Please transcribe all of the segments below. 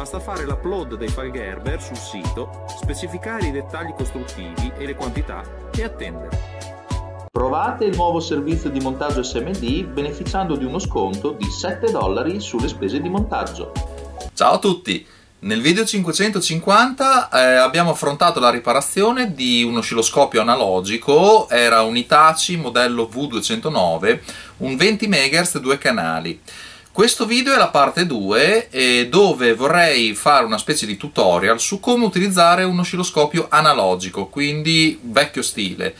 basta fare l'upload dei file Gerber sul sito, specificare i dettagli costruttivi e le quantità e attendere. Provate il nuovo servizio di montaggio SMD beneficiando di uno sconto di 7 dollari sulle spese di montaggio. Ciao a tutti! Nel video 550 eh, abbiamo affrontato la riparazione di un oscilloscopio analogico, era un Itachi modello V209, un 20 MHz, due canali. Questo video è la parte 2 eh, dove vorrei fare una specie di tutorial su come utilizzare un oscilloscopio analogico, quindi vecchio stile.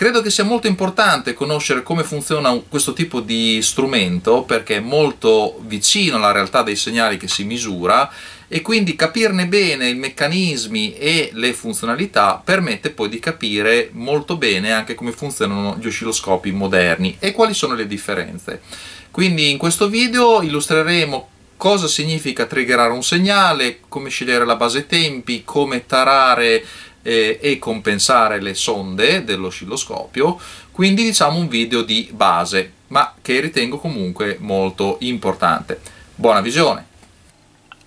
Credo che sia molto importante conoscere come funziona questo tipo di strumento perché è molto vicino alla realtà dei segnali che si misura e quindi capirne bene i meccanismi e le funzionalità permette poi di capire molto bene anche come funzionano gli oscilloscopi moderni e quali sono le differenze. Quindi in questo video illustreremo cosa significa triggerare un segnale, come scegliere la base tempi, come tarare eh, e compensare le sonde dell'oscilloscopio, quindi diciamo un video di base, ma che ritengo comunque molto importante. Buona visione!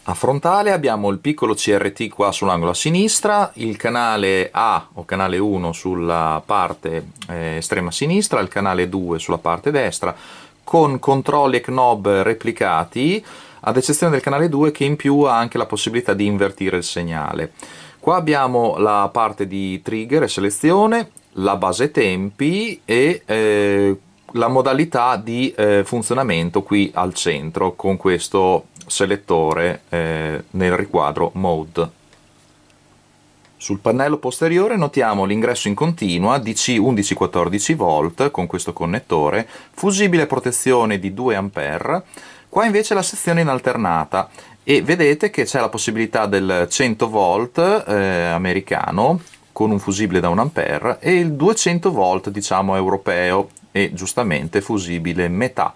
A frontale abbiamo il piccolo CRT qua sull'angolo a sinistra, il canale A o canale 1 sulla parte eh, estrema sinistra, il canale 2 sulla parte destra, con controlli e knob replicati, ad eccezione del canale 2 che in più ha anche la possibilità di invertire il segnale. Qua abbiamo la parte di trigger e selezione, la base tempi e eh, la modalità di eh, funzionamento qui al centro con questo selettore eh, nel riquadro mode. Sul pannello posteriore notiamo l'ingresso in continua DC 11-14V con questo connettore, fusibile protezione di 2A, qua invece la sezione in alternata e vedete che c'è la possibilità del 100 volt eh, americano con un fusibile da 1 ampere e il 200 volt diciamo europeo e giustamente fusibile metà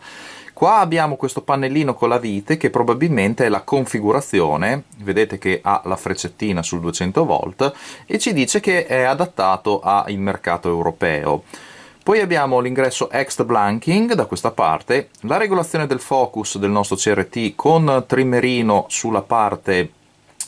qua abbiamo questo pannellino con la vite che probabilmente è la configurazione vedete che ha la freccettina sul 200 volt e ci dice che è adattato al mercato europeo poi abbiamo l'ingresso Ext Blanking da questa parte, la regolazione del focus del nostro CRT con trimmerino sulla parte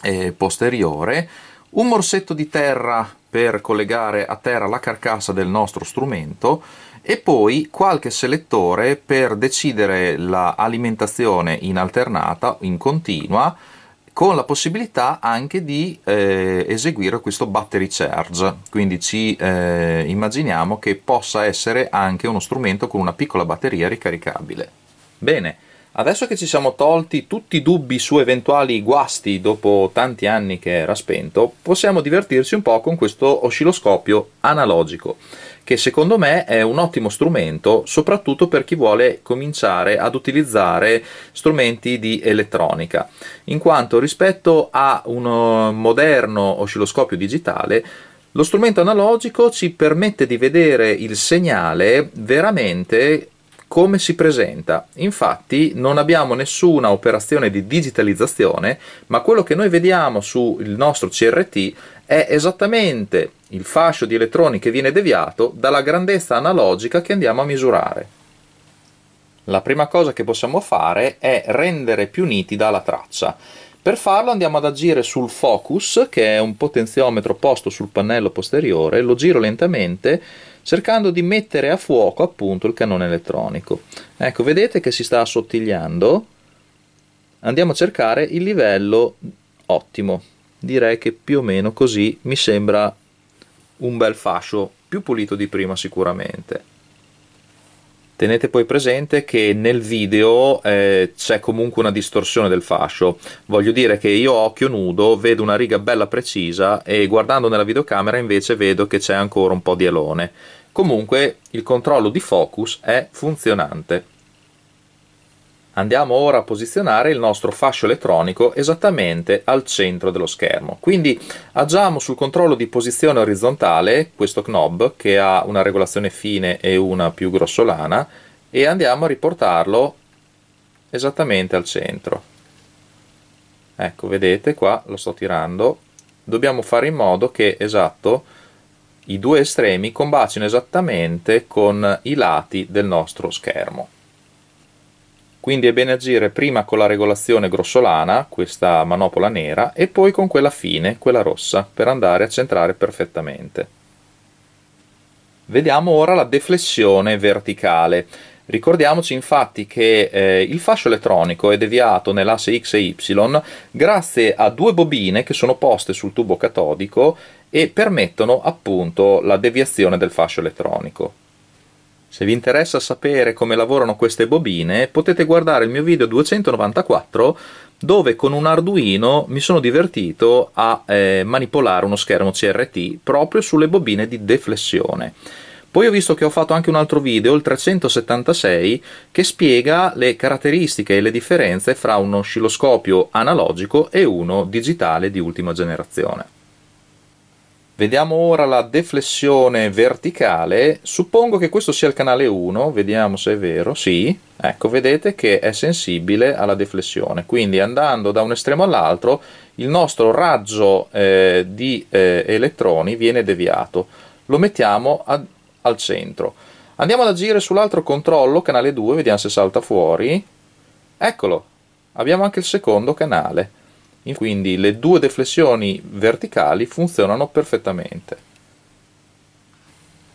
eh, posteriore, un morsetto di terra per collegare a terra la carcassa del nostro strumento e poi qualche selettore per decidere l'alimentazione la in alternata, in continua, con la possibilità anche di eh, eseguire questo battery charge quindi ci eh, immaginiamo che possa essere anche uno strumento con una piccola batteria ricaricabile bene Adesso che ci siamo tolti tutti i dubbi su eventuali guasti dopo tanti anni che era spento, possiamo divertirci un po' con questo oscilloscopio analogico, che secondo me è un ottimo strumento soprattutto per chi vuole cominciare ad utilizzare strumenti di elettronica, in quanto rispetto a un eh, moderno oscilloscopio digitale lo strumento analogico ci permette di vedere il segnale veramente come si presenta. Infatti non abbiamo nessuna operazione di digitalizzazione, ma quello che noi vediamo sul nostro CRT è esattamente il fascio di elettroni che viene deviato dalla grandezza analogica che andiamo a misurare. La prima cosa che possiamo fare è rendere più nitida la traccia. Per farlo andiamo ad agire sul focus, che è un potenziometro posto sul pannello posteriore, lo giro lentamente cercando di mettere a fuoco appunto il cannone elettronico. Ecco, vedete che si sta assottigliando? Andiamo a cercare il livello ottimo. Direi che più o meno così mi sembra un bel fascio, più pulito di prima sicuramente. Tenete poi presente che nel video eh, c'è comunque una distorsione del fascio, voglio dire che io a occhio nudo vedo una riga bella precisa e guardando nella videocamera invece vedo che c'è ancora un po' di alone. Comunque il controllo di focus è funzionante. Andiamo ora a posizionare il nostro fascio elettronico esattamente al centro dello schermo. Quindi agiamo sul controllo di posizione orizzontale, questo knob che ha una regolazione fine e una più grossolana, e andiamo a riportarlo esattamente al centro. Ecco, vedete qua lo sto tirando. Dobbiamo fare in modo che, esatto, i due estremi combacino esattamente con i lati del nostro schermo. Quindi è bene agire prima con la regolazione grossolana, questa manopola nera, e poi con quella fine, quella rossa, per andare a centrare perfettamente. Vediamo ora la deflessione verticale. Ricordiamoci infatti che eh, il fascio elettronico è deviato nell'asse X e Y grazie a due bobine che sono poste sul tubo catodico e permettono appunto la deviazione del fascio elettronico. Se vi interessa sapere come lavorano queste bobine, potete guardare il mio video 294 dove con un Arduino mi sono divertito a eh, manipolare uno schermo CRT proprio sulle bobine di deflessione. Poi ho visto che ho fatto anche un altro video, il 376, che spiega le caratteristiche e le differenze fra un oscilloscopio analogico e uno digitale di ultima generazione. Vediamo ora la deflessione verticale, suppongo che questo sia il canale 1, vediamo se è vero, sì, ecco vedete che è sensibile alla deflessione, quindi andando da un estremo all'altro il nostro raggio eh, di eh, elettroni viene deviato, lo mettiamo ad, al centro. Andiamo ad agire sull'altro controllo, canale 2, vediamo se salta fuori, eccolo, abbiamo anche il secondo canale quindi le due deflessioni verticali funzionano perfettamente.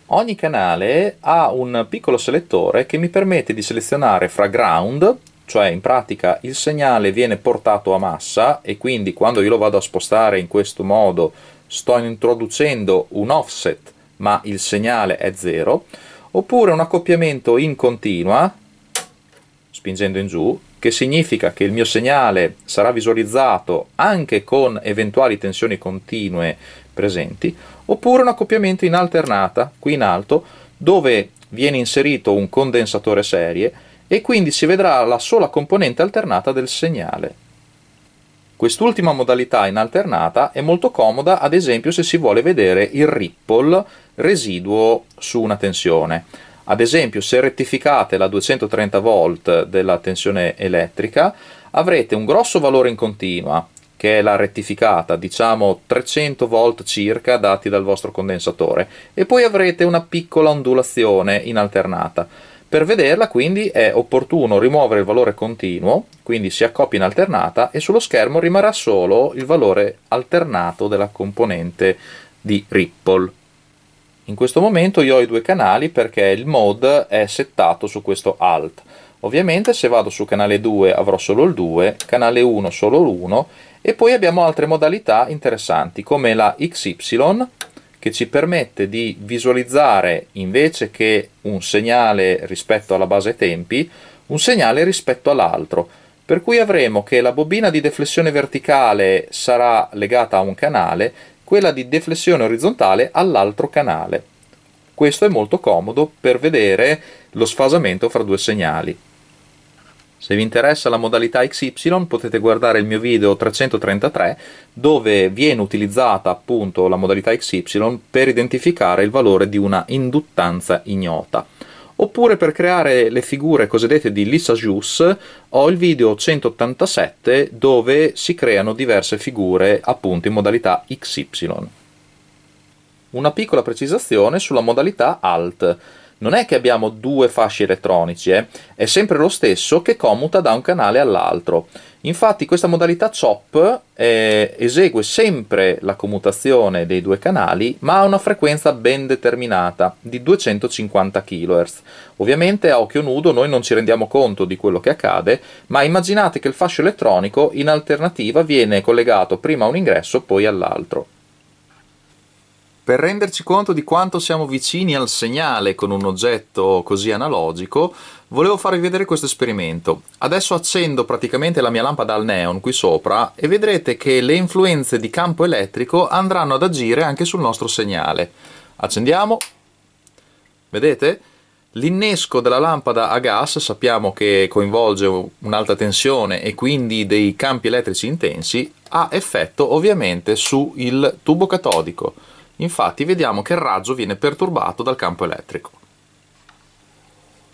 Ogni canale ha un piccolo selettore che mi permette di selezionare fra ground, cioè in pratica il segnale viene portato a massa e quindi quando io lo vado a spostare in questo modo sto introducendo un offset ma il segnale è zero, oppure un accoppiamento in continua spingendo in giù che significa che il mio segnale sarà visualizzato anche con eventuali tensioni continue presenti, oppure un accoppiamento in alternata, qui in alto, dove viene inserito un condensatore serie e quindi si vedrà la sola componente alternata del segnale. Quest'ultima modalità in alternata è molto comoda, ad esempio, se si vuole vedere il ripple residuo su una tensione. Ad esempio, se rettificate la 230 volt della tensione elettrica, avrete un grosso valore in continua, che è la rettificata, diciamo 300 volt circa dati dal vostro condensatore, e poi avrete una piccola ondulazione in alternata. Per vederla quindi è opportuno rimuovere il valore continuo, quindi si accoppia in alternata e sullo schermo rimarrà solo il valore alternato della componente di ripple. In questo momento io ho i due canali perché il mode è settato su questo alt. Ovviamente se vado su canale 2 avrò solo il 2, canale 1 solo l'1 e poi abbiamo altre modalità interessanti come la XY che ci permette di visualizzare invece che un segnale rispetto alla base tempi, un segnale rispetto all'altro. Per cui avremo che la bobina di deflessione verticale sarà legata a un canale quella di deflessione orizzontale all'altro canale. Questo è molto comodo per vedere lo sfasamento fra due segnali. Se vi interessa la modalità XY potete guardare il mio video 333 dove viene utilizzata appunto la modalità XY per identificare il valore di una induttanza ignota oppure per creare le figure cosiddette di lissajous ho il video 187 dove si creano diverse figure appunto in modalità XY. Una piccola precisazione sulla modalità Alt non è che abbiamo due fasci elettronici, eh? è sempre lo stesso che commuta da un canale all'altro. Infatti questa modalità CHOP eh, esegue sempre la commutazione dei due canali, ma a una frequenza ben determinata, di 250 kHz. Ovviamente a occhio nudo noi non ci rendiamo conto di quello che accade, ma immaginate che il fascio elettronico in alternativa viene collegato prima a un ingresso poi all'altro. Per renderci conto di quanto siamo vicini al segnale con un oggetto così analogico, volevo farvi vedere questo esperimento. Adesso accendo praticamente la mia lampada al neon qui sopra e vedrete che le influenze di campo elettrico andranno ad agire anche sul nostro segnale. Accendiamo, vedete? L'innesco della lampada a gas sappiamo che coinvolge un'alta tensione e quindi dei campi elettrici intensi ha effetto ovviamente sul tubo catodico. Infatti vediamo che il raggio viene perturbato dal campo elettrico.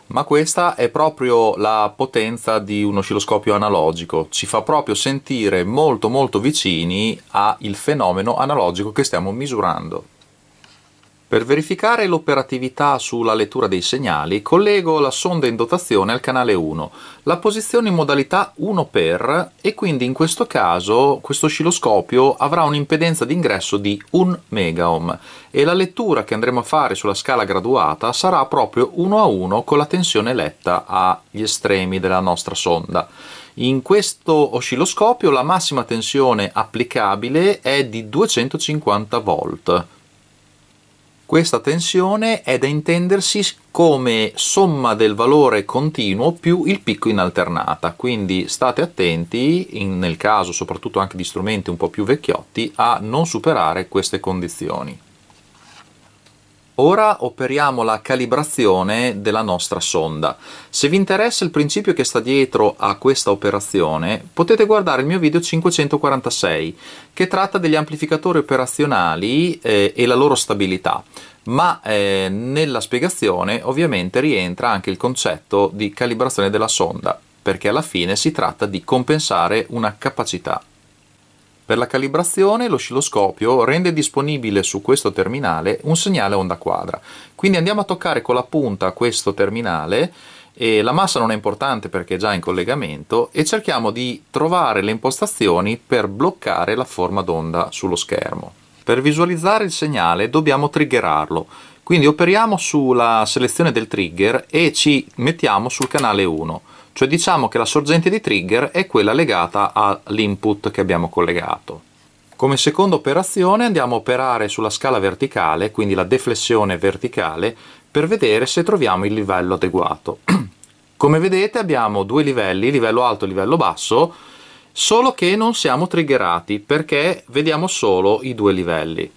Ma questa è proprio la potenza di un oscilloscopio analogico, ci fa proprio sentire molto molto vicini al fenomeno analogico che stiamo misurando. Per verificare l'operatività sulla lettura dei segnali, collego la sonda in dotazione al canale 1, la posiziono in modalità 1 per e quindi in questo caso questo oscilloscopio avrà un'impedenza d'ingresso di 1 megaohm e la lettura che andremo a fare sulla scala graduata sarà proprio 1 a 1 con la tensione letta agli estremi della nostra sonda. In questo oscilloscopio la massima tensione applicabile è di 250 volt. Questa tensione è da intendersi come somma del valore continuo più il picco in alternata, quindi state attenti, in, nel caso soprattutto anche di strumenti un po' più vecchiotti, a non superare queste condizioni. Ora operiamo la calibrazione della nostra sonda. Se vi interessa il principio che sta dietro a questa operazione, potete guardare il mio video 546, che tratta degli amplificatori operazionali eh, e la loro stabilità ma eh, nella spiegazione ovviamente rientra anche il concetto di calibrazione della sonda, perché alla fine si tratta di compensare una capacità per la calibrazione l'oscilloscopio rende disponibile su questo terminale un segnale onda quadra. Quindi andiamo a toccare con la punta questo terminale e la massa non è importante perché è già in collegamento e cerchiamo di trovare le impostazioni per bloccare la forma d'onda sullo schermo. Per visualizzare il segnale dobbiamo triggerarlo, quindi operiamo sulla selezione del trigger e ci mettiamo sul canale 1, cioè diciamo che la sorgente di trigger è quella legata all'input che abbiamo collegato. Come seconda operazione andiamo a operare sulla scala verticale, quindi la deflessione verticale, per vedere se troviamo il livello adeguato. Come vedete abbiamo due livelli, livello alto e livello basso, solo che non siamo triggerati perché vediamo solo i due livelli.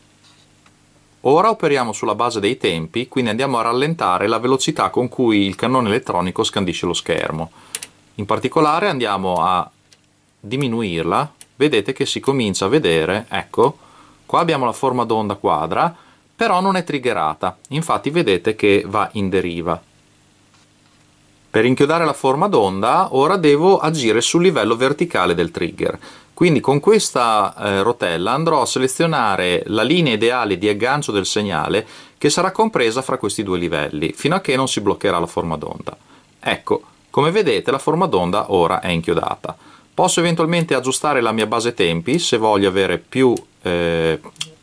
Ora operiamo sulla base dei tempi, quindi andiamo a rallentare la velocità con cui il cannone elettronico scandisce lo schermo. In particolare andiamo a diminuirla, vedete che si comincia a vedere, ecco, qua abbiamo la forma d'onda quadra, però non è triggerata, infatti vedete che va in deriva. Per inchiodare la forma d'onda ora devo agire sul livello verticale del trigger. Quindi con questa eh, rotella andrò a selezionare la linea ideale di aggancio del segnale che sarà compresa fra questi due livelli, fino a che non si bloccherà la forma d'onda. Ecco, come vedete la forma d'onda ora è inchiodata. Posso eventualmente aggiustare la mia base tempi se voglio avere più eh,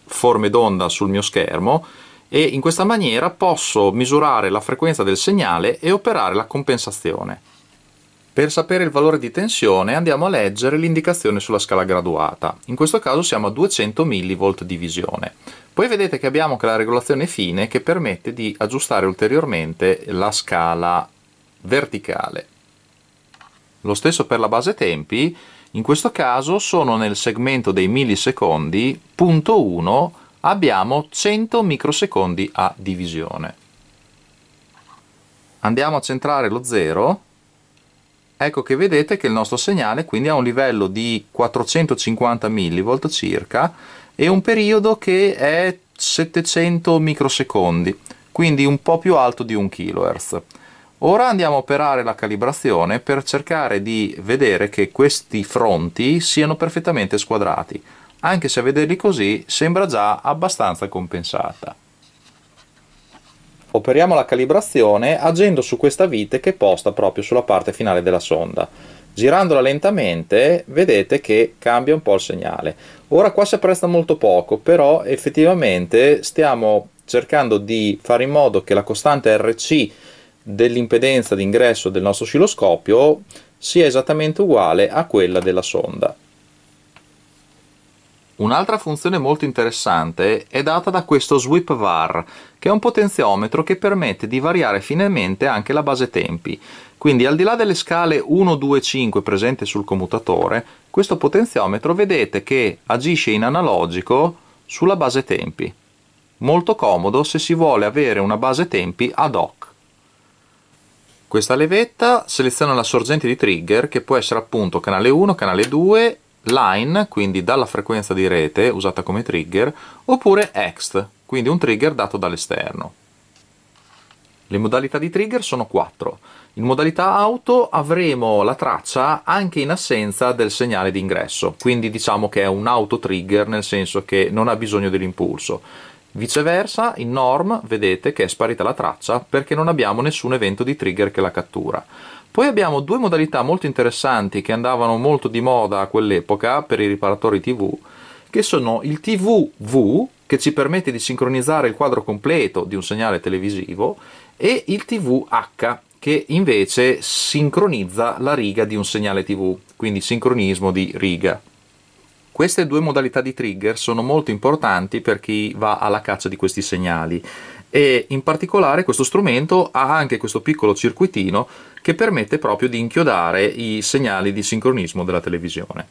forme d'onda sul mio schermo e in questa maniera posso misurare la frequenza del segnale e operare la compensazione. Per sapere il valore di tensione andiamo a leggere l'indicazione sulla scala graduata, in questo caso siamo a 200 mV divisione. Poi vedete che abbiamo anche la regolazione fine che permette di aggiustare ulteriormente la scala verticale. Lo stesso per la base tempi, in questo caso sono nel segmento dei millisecondi, punto 1, abbiamo 100 microsecondi a divisione. Andiamo a centrare lo 0 ecco che vedete che il nostro segnale quindi ha un livello di 450 mV circa e un periodo che è 700 microsecondi, quindi un po' più alto di 1 kHz. Ora andiamo a operare la calibrazione per cercare di vedere che questi fronti siano perfettamente squadrati, anche se a vederli così sembra già abbastanza compensata. Operiamo la calibrazione agendo su questa vite che è posta proprio sulla parte finale della sonda. Girandola lentamente vedete che cambia un po' il segnale. Ora qua si apprezza molto poco, però effettivamente stiamo cercando di fare in modo che la costante RC dell'impedenza d'ingresso del nostro oscilloscopio sia esattamente uguale a quella della sonda. Un'altra funzione molto interessante è data da questo sweep var, che è un potenziometro che permette di variare finemente anche la base tempi. Quindi al di là delle scale 1, 2, 5 presenti sul commutatore, questo potenziometro vedete che agisce in analogico sulla base tempi. Molto comodo se si vuole avere una base tempi ad hoc. Questa levetta seleziona la sorgente di trigger che può essere appunto canale 1, canale 2 line, quindi dalla frequenza di rete usata come trigger, oppure ext, quindi un trigger dato dall'esterno. Le modalità di trigger sono quattro. In modalità auto avremo la traccia anche in assenza del segnale d'ingresso, quindi diciamo che è un auto trigger nel senso che non ha bisogno dell'impulso. Viceversa, in norm vedete che è sparita la traccia perché non abbiamo nessun evento di trigger che la cattura. Poi abbiamo due modalità molto interessanti che andavano molto di moda a quell'epoca per i riparatori TV, che sono il TVV, che ci permette di sincronizzare il quadro completo di un segnale televisivo, e il TVH, che invece sincronizza la riga di un segnale TV, quindi sincronismo di riga. Queste due modalità di trigger sono molto importanti per chi va alla caccia di questi segnali e in particolare questo strumento ha anche questo piccolo circuitino che permette proprio di inchiodare i segnali di sincronismo della televisione.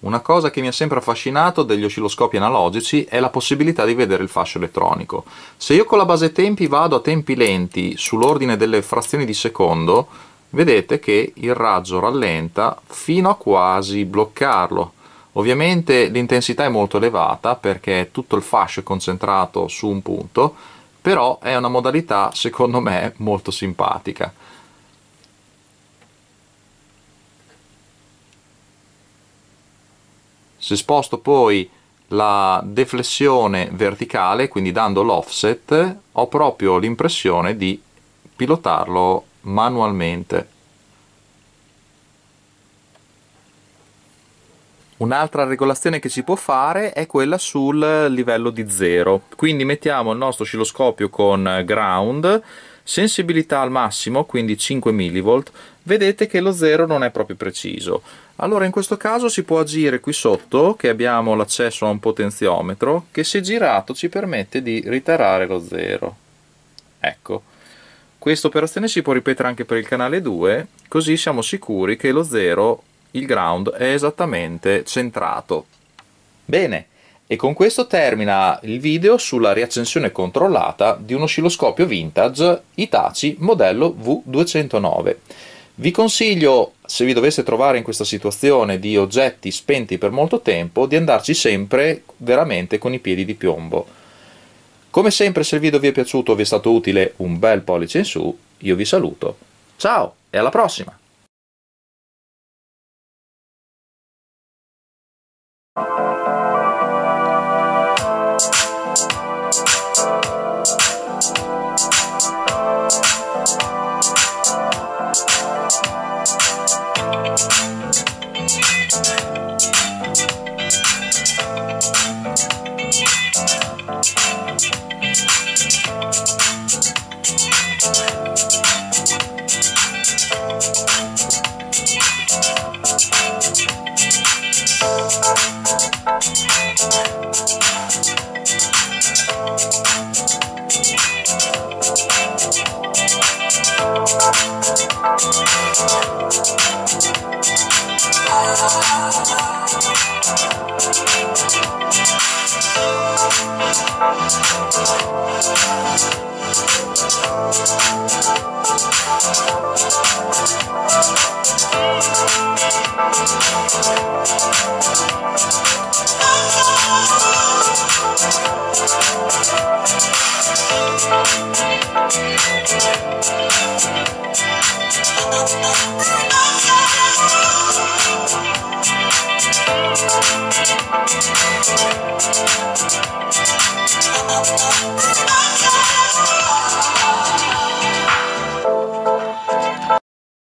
Una cosa che mi ha sempre affascinato degli oscilloscopi analogici è la possibilità di vedere il fascio elettronico. Se io con la base tempi vado a tempi lenti sull'ordine delle frazioni di secondo, vedete che il raggio rallenta fino a quasi bloccarlo. Ovviamente l'intensità è molto elevata perché tutto il fascio è concentrato su un punto, però è una modalità secondo me molto simpatica. Se sposto poi la deflessione verticale, quindi dando l'offset, ho proprio l'impressione di pilotarlo manualmente. Un'altra regolazione che si può fare è quella sul livello di zero. Quindi mettiamo il nostro oscilloscopio con ground, sensibilità al massimo, quindi 5 mV, vedete che lo zero non è proprio preciso. Allora in questo caso si può agire qui sotto, che abbiamo l'accesso a un potenziometro, che se girato ci permette di ritarare lo zero. Ecco. Questa operazione si può ripetere anche per il canale 2, così siamo sicuri che lo 0 il ground è esattamente centrato. Bene, e con questo termina il video sulla riaccensione controllata di un oscilloscopio vintage Hitachi modello V209. Vi consiglio, se vi doveste trovare in questa situazione di oggetti spenti per molto tempo, di andarci sempre veramente con i piedi di piombo. Come sempre, se il video vi è piaciuto o vi è stato utile, un bel pollice in su, io vi saluto. Ciao e alla prossima!